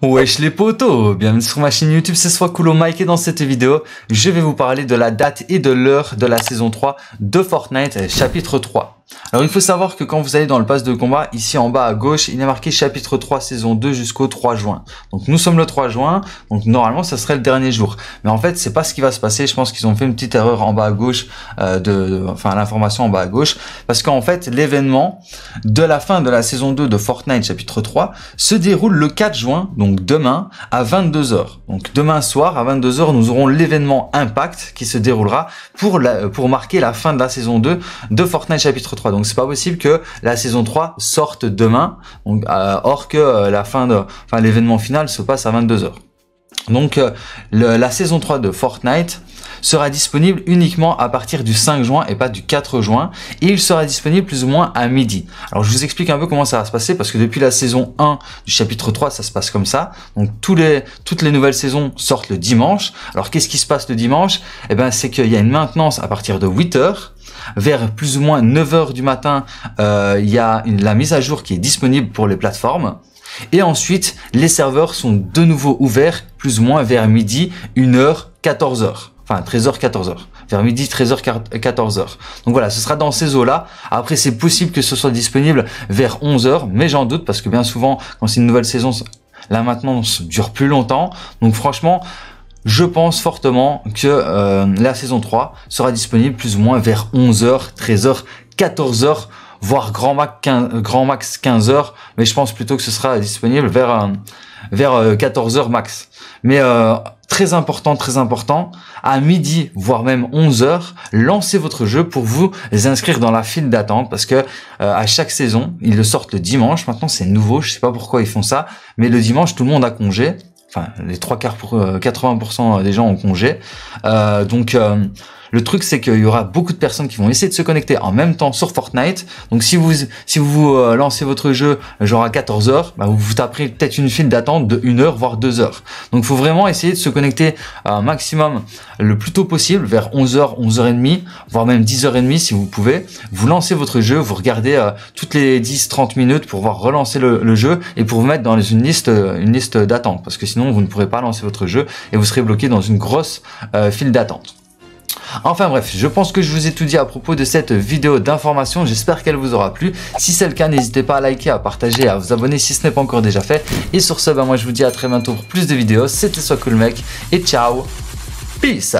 Wesh les potos, bienvenue sur ma chaîne YouTube, c'est soit Cool Mike et dans cette vidéo, je vais vous parler de la date et de l'heure de la saison 3 de Fortnite chapitre 3. Alors il faut savoir que quand vous allez dans le pass de combat, ici en bas à gauche, il est marqué chapitre 3 saison 2 jusqu'au 3 juin. Donc nous sommes le 3 juin, donc normalement ça serait le dernier jour. Mais en fait c'est pas ce qui va se passer, je pense qu'ils ont fait une petite erreur en bas à gauche, euh, de, enfin l'information en bas à gauche, parce qu'en fait l'événement de la fin de la saison 2 de Fortnite chapitre 3 se déroule le 4 juin, donc demain, à 22h. Donc demain soir à 22h nous aurons l'événement Impact qui se déroulera pour, pour marquer la fin de la saison 2 de Fortnite chapitre 3. Donc c'est pas possible que la saison 3 sorte demain, euh, or que euh, la fin de, l'événement final se passe à 22h. Donc euh, la saison 3 de Fortnite sera disponible uniquement à partir du 5 juin et pas du 4 juin il sera disponible plus ou moins à midi. Alors je vous explique un peu comment ça va se passer parce que depuis la saison 1 du chapitre 3 ça se passe comme ça. Donc toutes les nouvelles saisons sortent le dimanche. Alors qu'est-ce qui se passe le dimanche Eh bien c'est qu'il y a une maintenance à partir de 8 heures vers plus ou moins 9h du matin, euh, il y a la mise à jour qui est disponible pour les plateformes. Et ensuite, les serveurs sont de nouveau ouverts plus ou moins vers midi, 1h, 14h. Enfin, 13h, 14h vers midi, 13h, 14h. Donc voilà, ce sera dans ces eaux-là. Après, c'est possible que ce soit disponible vers 11h, mais j'en doute parce que bien souvent, quand c'est une nouvelle saison, la maintenance dure plus longtemps. Donc franchement, je pense fortement que euh, la saison 3 sera disponible plus ou moins vers 11h, 13h, 14h, voire grand max 15, grand max 15h, mais je pense plutôt que ce sera disponible vers euh, vers 14h euh, max. Mais très important, très important, à midi, voire même 11h, lancez votre jeu pour vous inscrire dans la file d'attente parce que à chaque saison, ils le sortent le dimanche. Maintenant, c'est nouveau, je sais pas pourquoi ils font ça, mais le dimanche, tout le monde a congé enfin les trois quarts pour 80% euh, euh, des gens en congé. Euh, donc le truc c'est qu'il y aura beaucoup de personnes qui vont essayer de se connecter en même temps sur Fortnite. Donc si vous si vous lancez votre jeu genre à 14 heures, bah, vous vous tapez peut-être une file d'attente de 1 heure voire deux heures. Donc faut vraiment essayer de se connecter un maximum le plus tôt possible vers 11h, 11h30, voire même 10h30 si vous pouvez. Vous lancez votre jeu, vous regardez toutes les 10 30 minutes pour voir relancer le, jeu et pour vous mettre dans une liste une liste d'attente parce que sinon sinon vous ne pourrez pas lancer votre jeu et vous serez bloqué dans une grosse euh, file d'attente. Enfin bref, je pense que je vous ai tout dit à propos de cette vidéo d'information, j'espère qu'elle vous aura plu. Si c'est le cas, n'hésitez pas à liker, à partager, à vous abonner si ce n'est pas encore déjà fait. Et sur ce, ben moi je vous dis à très bientôt pour plus de vidéos, c'était Soit Cool Mec, et ciao, peace